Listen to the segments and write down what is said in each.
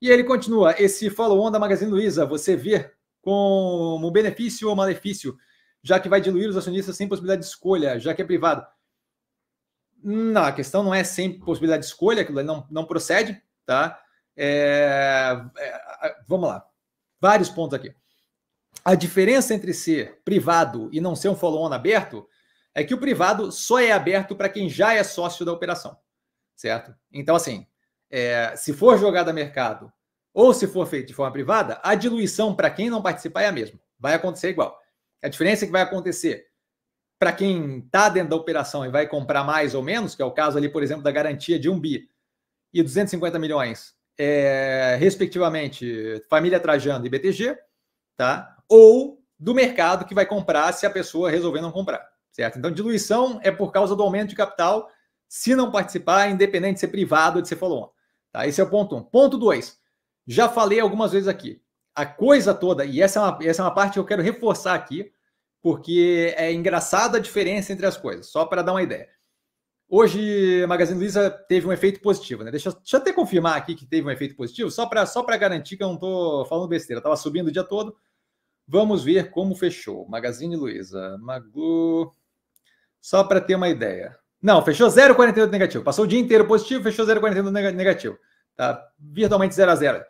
E ele continua: esse follow-on da Magazine Luiza você vê como benefício ou malefício, já que vai diluir os acionistas sem possibilidade de escolha, já que é privado. Hum, não, a questão não é sem possibilidade de escolha, aquilo não, não procede, tá? É, é, vamos lá. Vários pontos aqui. A diferença entre ser privado e não ser um follow-on aberto é que o privado só é aberto para quem já é sócio da operação, certo? Então, assim, é, se for jogada a mercado ou se for feito de forma privada, a diluição para quem não participar é a mesma. Vai acontecer igual. A diferença é que vai acontecer para quem está dentro da operação e vai comprar mais ou menos, que é o caso ali, por exemplo, da garantia de um bi e 250 milhões, é, respectivamente, família Trajano e BTG, tá? Ou do mercado que vai comprar se a pessoa resolver não comprar, certo? Então, diluição é por causa do aumento de capital, se não participar, independente de ser privado ou de ser follow-on. Tá? Esse é o ponto 1. Um. Ponto 2. Já falei algumas vezes aqui. A coisa toda, e essa é, uma, essa é uma parte que eu quero reforçar aqui, porque é engraçada a diferença entre as coisas, só para dar uma ideia. Hoje, Magazine Luiza teve um efeito positivo, né? Deixa, deixa eu até confirmar aqui que teve um efeito positivo, só para só garantir que eu não estou falando besteira. Estava subindo o dia todo. Vamos ver como fechou. Magazine Luiza, magu Só para ter uma ideia. Não, fechou 0,48 negativo. Passou o dia inteiro positivo, fechou 0,48 negativo. Tá virtualmente 0 a 0.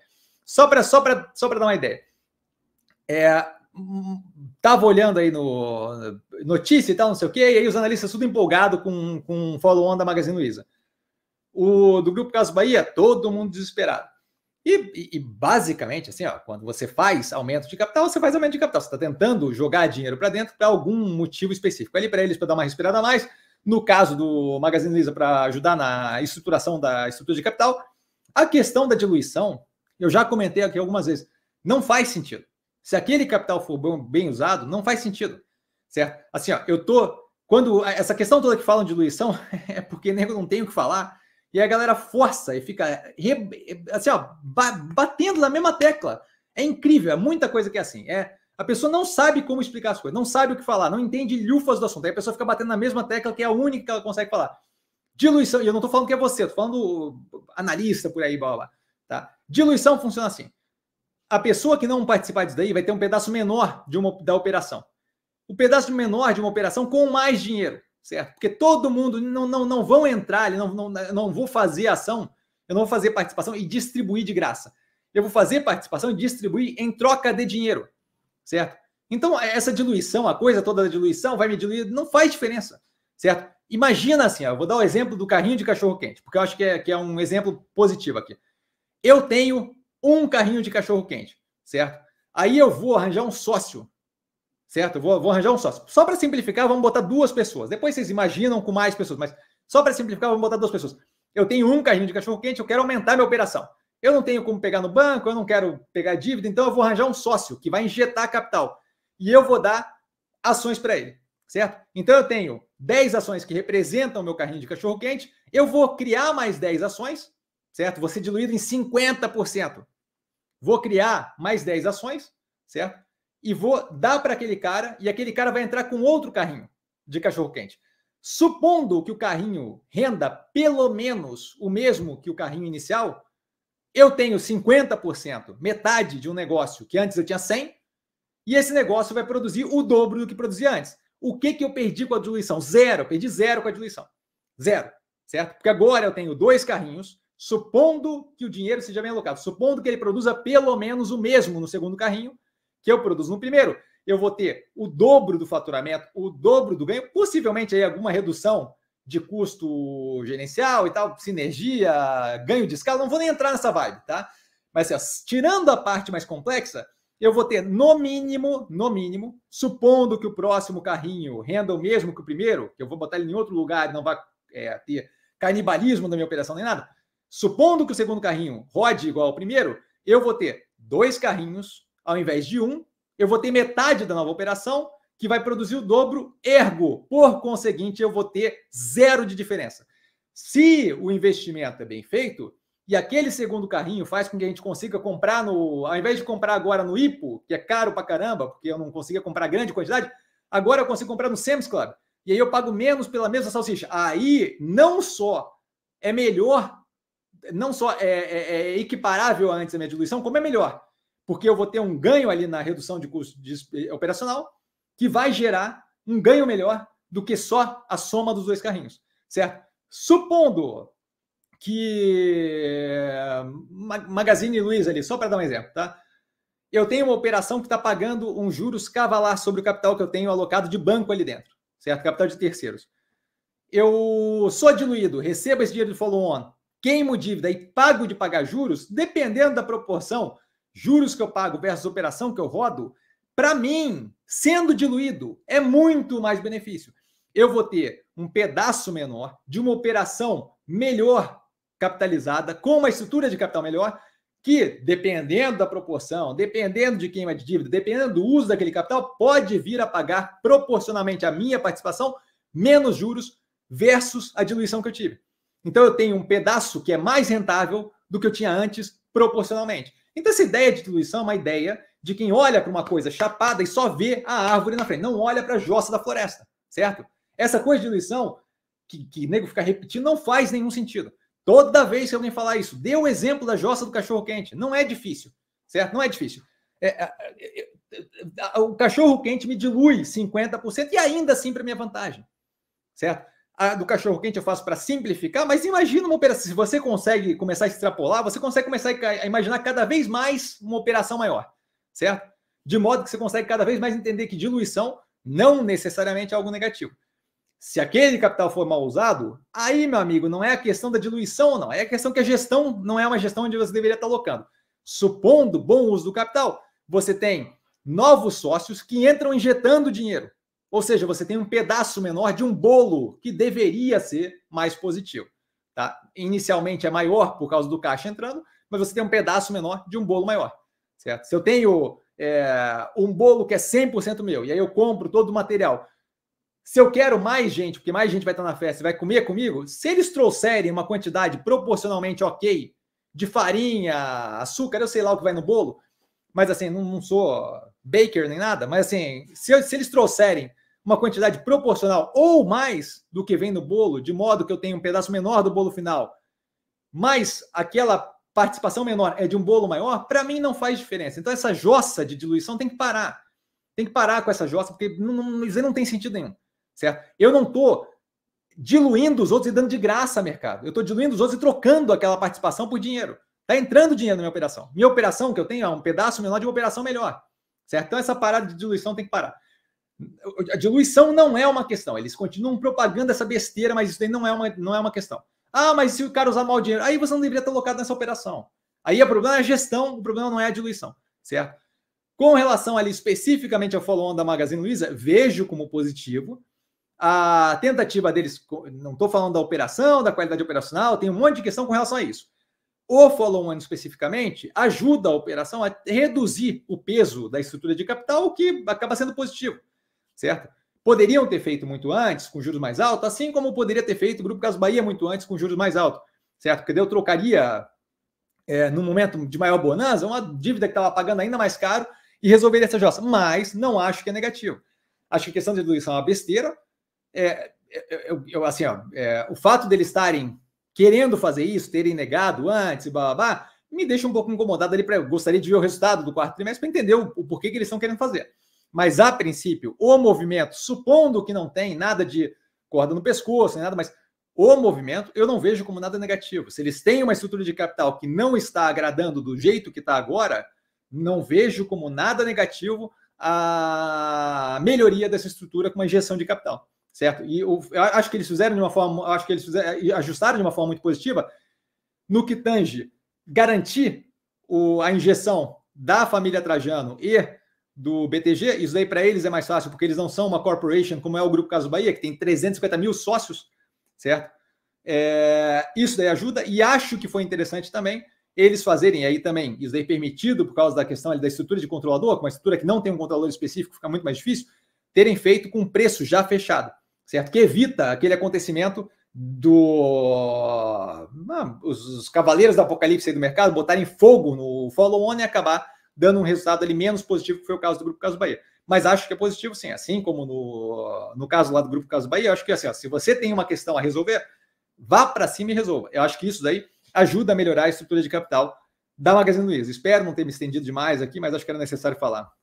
Só para só só dar uma ideia. É, hum, tava olhando aí no notícia e tal, não sei o quê, e aí os analistas tudo empolgado com, com follow-on da Magazine Luiza. O do grupo Caso Bahia, todo mundo desesperado. E, e, basicamente, assim, ó, quando você faz aumento de capital, você faz aumento de capital. Você está tentando jogar dinheiro para dentro para algum motivo específico. Ali para eles, para dar uma respirada a mais, no caso do Magazine Luiza, para ajudar na estruturação da estrutura de capital. A questão da diluição, eu já comentei aqui algumas vezes, não faz sentido. Se aquele capital for bem usado, não faz sentido, certo? Assim, ó, eu tô quando essa questão toda que falam de diluição é porque nego não tem o que falar e a galera força e fica assim, ó, batendo na mesma tecla. É incrível, é muita coisa que é assim. É a pessoa não sabe como explicar as coisas, não sabe o que falar, não entende lufas do assunto. Aí a pessoa fica batendo na mesma tecla que é a única que ela consegue falar. Diluição, e eu não estou falando que é você, estou falando analista por aí, blá, blá, tá? Diluição funciona assim. A pessoa que não participar disso daí vai ter um pedaço menor de uma, da operação. O um pedaço menor de uma operação com mais dinheiro, certo? Porque todo mundo não, não, não vão entrar, não, não, não vou fazer ação, eu não vou fazer participação e distribuir de graça. Eu vou fazer participação e distribuir em troca de dinheiro certo? Então, é, essa diluição, a coisa toda da diluição, vai me diluir, não faz diferença, certo? Imagina assim, ó, eu vou dar o exemplo do carrinho de cachorro-quente, porque eu acho que é, que é um exemplo positivo aqui. Eu tenho um carrinho de cachorro-quente, certo? Aí eu vou arranjar um sócio, certo? Eu vou, vou arranjar um sócio. Só para simplificar, vamos botar duas pessoas. Depois vocês imaginam com mais pessoas, mas só para simplificar, vamos botar duas pessoas. Eu tenho um carrinho de cachorro-quente, eu quero aumentar minha operação. Eu não tenho como pegar no banco, eu não quero pegar dívida, então eu vou arranjar um sócio que vai injetar capital e eu vou dar ações para ele, certo? Então eu tenho 10 ações que representam o meu carrinho de cachorro-quente, eu vou criar mais 10 ações, certo? Vou ser diluído em 50%. Vou criar mais 10 ações, certo? E vou dar para aquele cara e aquele cara vai entrar com outro carrinho de cachorro-quente. Supondo que o carrinho renda pelo menos o mesmo que o carrinho inicial, eu tenho 50%, metade de um negócio que antes eu tinha 100, e esse negócio vai produzir o dobro do que produzia antes. O que, que eu perdi com a diluição? Zero, eu perdi zero com a diluição. Zero, certo? Porque agora eu tenho dois carrinhos, supondo que o dinheiro seja bem alocado, supondo que ele produza pelo menos o mesmo no segundo carrinho que eu produzo no primeiro. Eu vou ter o dobro do faturamento, o dobro do ganho, possivelmente aí alguma redução de custo gerencial e tal, sinergia, ganho de escala, não vou nem entrar nessa vibe, tá? Mas assim, tirando a parte mais complexa, eu vou ter no mínimo, no mínimo, supondo que o próximo carrinho renda o mesmo que o primeiro, que eu vou botar ele em outro lugar e não vai é, ter canibalismo na minha operação nem nada, supondo que o segundo carrinho rode igual ao primeiro, eu vou ter dois carrinhos ao invés de um, eu vou ter metade da nova operação que vai produzir o dobro, ergo, por conseguinte, eu vou ter zero de diferença. Se o investimento é bem feito, e aquele segundo carrinho faz com que a gente consiga comprar no. Ao invés de comprar agora no IPO, que é caro pra caramba, porque eu não conseguia comprar grande quantidade, agora eu consigo comprar no Sam's Club. E aí eu pago menos pela mesma salsicha. Aí não só é melhor, não só é, é, é equiparável antes da minha diluição, como é melhor. Porque eu vou ter um ganho ali na redução de custo de eh, operacional que vai gerar um ganho melhor do que só a soma dos dois carrinhos, certo? Supondo que eh, Magazine Luiza ali, só para dar um exemplo, tá? Eu tenho uma operação que está pagando um juros cavalar sobre o capital que eu tenho alocado de banco ali dentro, certo? Capital de terceiros. Eu sou diluído, recebo esse dinheiro de follow-on, queimo dívida e pago de pagar juros, dependendo da proporção, juros que eu pago versus operação que eu rodo, para mim, sendo diluído, é muito mais benefício. Eu vou ter um pedaço menor de uma operação melhor capitalizada, com uma estrutura de capital melhor, que, dependendo da proporção, dependendo de quem é de dívida, dependendo do uso daquele capital, pode vir a pagar proporcionalmente à minha participação menos juros versus a diluição que eu tive. Então eu tenho um pedaço que é mais rentável do que eu tinha antes proporcionalmente. Então essa ideia de diluição é uma ideia de quem olha para uma coisa chapada e só vê a árvore na frente, não olha para a jossa da floresta, certo? Essa coisa de diluição que, que nego ficar repetindo não faz nenhum sentido. Toda vez que alguém falar isso, dê o exemplo da jossa do cachorro quente. Não é difícil, certo? Não é difícil. É, é, é, é o cachorro quente me dilui 50% e ainda assim para minha vantagem, certo? A do cachorro quente eu faço para simplificar, mas imagina uma operação. Se você consegue começar a extrapolar, você consegue começar a imaginar cada vez mais uma operação maior certo? De modo que você consegue cada vez mais entender que diluição não necessariamente é algo negativo. Se aquele capital for mal usado, aí, meu amigo, não é a questão da diluição ou não, é a questão que a gestão não é uma gestão onde você deveria estar alocando. Supondo bom uso do capital, você tem novos sócios que entram injetando dinheiro. Ou seja, você tem um pedaço menor de um bolo que deveria ser mais positivo. Tá? Inicialmente é maior por causa do caixa entrando, mas você tem um pedaço menor de um bolo maior certo? Se eu tenho é, um bolo que é 100% meu, e aí eu compro todo o material. Se eu quero mais gente, porque mais gente vai estar na festa e vai comer comigo, se eles trouxerem uma quantidade proporcionalmente ok de farinha, açúcar, eu sei lá o que vai no bolo, mas assim, não, não sou baker nem nada, mas assim, se, eu, se eles trouxerem uma quantidade proporcional ou mais do que vem no bolo, de modo que eu tenha um pedaço menor do bolo final, mas aquela participação menor é de um bolo maior, para mim não faz diferença. Então essa jossa de diluição tem que parar. Tem que parar com essa jossa, porque não, não, isso aí não tem sentido nenhum. Certo? Eu não estou diluindo os outros e dando de graça ao mercado. Eu estou diluindo os outros e trocando aquela participação por dinheiro. Está entrando dinheiro na minha operação. Minha operação que eu tenho é um pedaço menor de uma operação melhor. Certo? Então essa parada de diluição tem que parar. A diluição não é uma questão. Eles continuam propagando essa besteira, mas isso daí não é uma, não é uma questão. Ah, mas se o cara usar mal o dinheiro, aí você não deveria ter locado nessa operação. Aí o problema é a gestão, o problema não é a diluição, certo? Com relação ali especificamente ao follow-on da Magazine Luiza, vejo como positivo. A tentativa deles, não estou falando da operação, da qualidade operacional, tem um monte de questão com relação a isso. O follow-on especificamente ajuda a operação a reduzir o peso da estrutura de capital, o que acaba sendo positivo, certo? Poderiam ter feito muito antes, com juros mais altos, assim como poderia ter feito o Grupo Caso Bahia muito antes, com juros mais altos, certo? Porque eu trocaria, é, no momento de maior bonança, uma dívida que estava pagando ainda mais caro e resolveria essa jossa. Mas não acho que é negativo. Acho que a questão de diluição é uma besteira. É, é, eu, eu, assim, ó, é, o fato deles estarem querendo fazer isso, terem negado antes, blá, blá, blá me deixa um pouco incomodado ali. Pra, eu gostaria de ver o resultado do quarto trimestre para entender o, o porquê que eles estão querendo fazer. Mas a princípio, o movimento, supondo que não tem nada de corda no pescoço, nem nada, mas o movimento eu não vejo como nada negativo. Se eles têm uma estrutura de capital que não está agradando do jeito que está agora, não vejo como nada negativo a melhoria dessa estrutura com a injeção de capital, certo? E eu, acho que eles fizeram de uma forma, acho que eles fizeram, ajustaram de uma forma muito positiva no que tange garantir o, a injeção da família Trajano e do BTG. Isso daí para eles é mais fácil, porque eles não são uma corporation como é o Grupo Caso Bahia, que tem 350 mil sócios, certo? É, isso daí ajuda. E acho que foi interessante também eles fazerem aí também, isso daí permitido por causa da questão da estrutura de controlador, com uma estrutura que não tem um controlador específico, fica muito mais difícil, terem feito com preço já fechado, certo? Que evita aquele acontecimento do ah, os, os, cavaleiros do apocalipse do mercado botarem fogo no follow-on e acabar dando um resultado ali menos positivo, que foi o caso do Grupo Caso Bahia. Mas acho que é positivo, sim. Assim como no, no caso lá do Grupo Caso Bahia, acho que assim, ó, se você tem uma questão a resolver, vá para cima e resolva. Eu acho que isso daí ajuda a melhorar a estrutura de capital da Magazine Luiza. Espero não ter me estendido demais aqui, mas acho que era necessário falar.